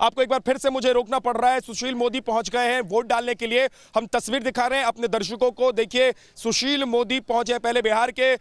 आपको एक बार फिर से मुझे रोकना पड़ रहा है सुशील मोदी पहुंच गए हैं वोट डालने के लिए हम तस्वीर दिखा रहे हैं अपने दर्शकों को देखिए सुशील मोदी पहुंचे पहले बिहार के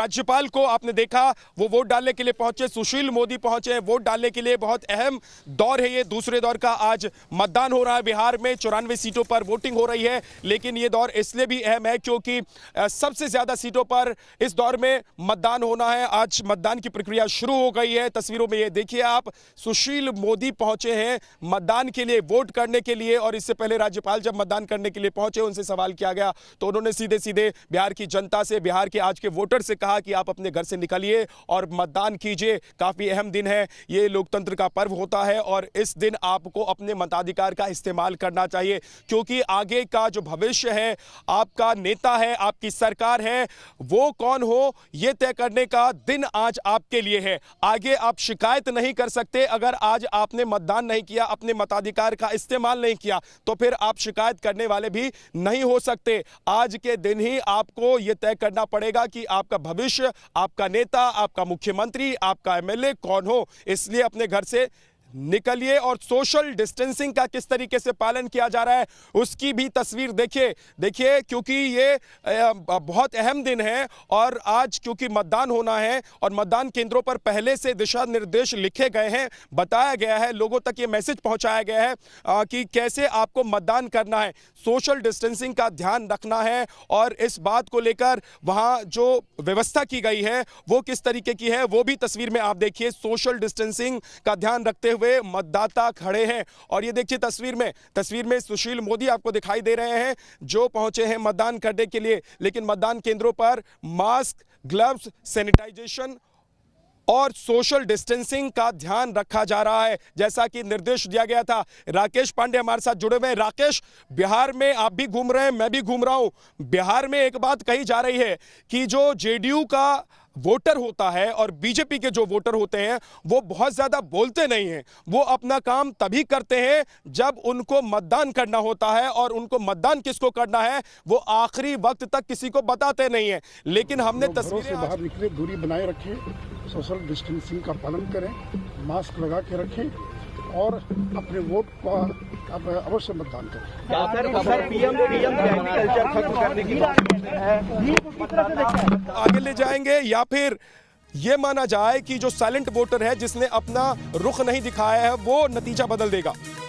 राज्यपाल को आपने देखा वो वोट डालने के लिए पहुंचे सुशील मोदी पहुंचे वोट डालने के लिए बहुत अहम दौर है ये दूसरे दौर का आज मतदान हो रहा है बिहार में चौरानवे सीटों पर वोटिंग हो रही है लेकिन ये दौर इसलिए भी अहम है क्योंकि सबसे ज़्यादा सीटों पर इस दौर में मतदान होना है आज मतदान की प्रक्रिया शुरू हो गई है तस्वीरों में ये देखिए आप सुशील मोदी पहुंच पहुंचे हैं मतदान के लिए वोट करने के लिए और इससे पहले राज्यपाल जब मतदान करने के लिए पहुंचे उनसे सवाल किया गया तो उन्होंने सीधे सीधे बिहार की जनता से बिहार के आज के वोटर से कहा कि आप अपने घर से निकलिए और मतदान कीजिए काफ़ी अहम दिन है ये लोकतंत्र का पर्व होता है और इस दिन आपको अपने मताधिकार का इस्तेमाल करना चाहिए क्योंकि आगे का जो भविष्य है आपका नेता है आपकी सरकार है वो कौन हो ये तय करने का दिन आज आपके लिए है आगे आप शिकायत नहीं कर सकते अगर आज आपने मतदान मतदान नहीं किया अपने मताधिकार का इस्तेमाल नहीं किया तो फिर आप शिकायत करने वाले भी नहीं हो सकते आज के दिन ही आपको यह तय करना पड़ेगा कि आपका भविष्य आपका नेता आपका मुख्यमंत्री आपका एमएलए कौन हो इसलिए अपने घर से निकलिए और सोशल डिस्टेंसिंग का किस तरीके से पालन किया जा रहा है उसकी भी तस्वीर देखिए देखिए क्योंकि ये बहुत अहम दिन है और आज क्योंकि मतदान होना है और मतदान केंद्रों पर पहले से दिशा निर्देश लिखे गए हैं बताया गया है लोगों तक ये मैसेज पहुंचाया गया है कि कैसे आपको मतदान करना है सोशल डिस्टेंसिंग का ध्यान रखना है और इस बात को लेकर वहाँ जो व्यवस्था की गई है वो किस तरीके की है वो भी तस्वीर में आप देखिए सोशल डिस्टेंसिंग का ध्यान रखते हुए हुए मतदाता खड़े हैं और ये देखिए तस्वीर में तस्वीर में सुशील मोदी आपको दिखाई दे रहे हैं जो पहुंचे हैं मतदान करने के लिए लेकिन मतदान केंद्रों पर मास्क ग्लव्स सैनिटाइजेशन और सोशल डिस्टेंसिंग का ध्यान रखा जा रहा है जैसा कि निर्देश दिया गया था राकेश पांडे हमारे साथ जुड़े हुए हैं राकेश बिहार में आप भी घूम रहे हैं मैं भी घूम रहा हूं बिहार में एक बात कही जा रही है कि जो जेडीयू का वोटर होता है और बीजेपी के जो वोटर होते हैं वो बहुत ज़्यादा बोलते नहीं हैं वो अपना काम तभी करते हैं जब उनको मतदान करना होता है और उनको मतदान किसको करना है वो आखिरी वक्त तक किसी को बताते नहीं है लेकिन हमने तस्वीरें बाहर निकले दूरी बनाए रखें सोशल डिस्टेंसिंग का पालन करें मास्क लगा के रखें और अपने वोट का अवश्य मतदान करें तो आगे ले जाएंगे या फिर ये माना जाए कि जो साइलेंट वोटर है जिसने अपना रुख नहीं दिखाया है वो नतीजा बदल देगा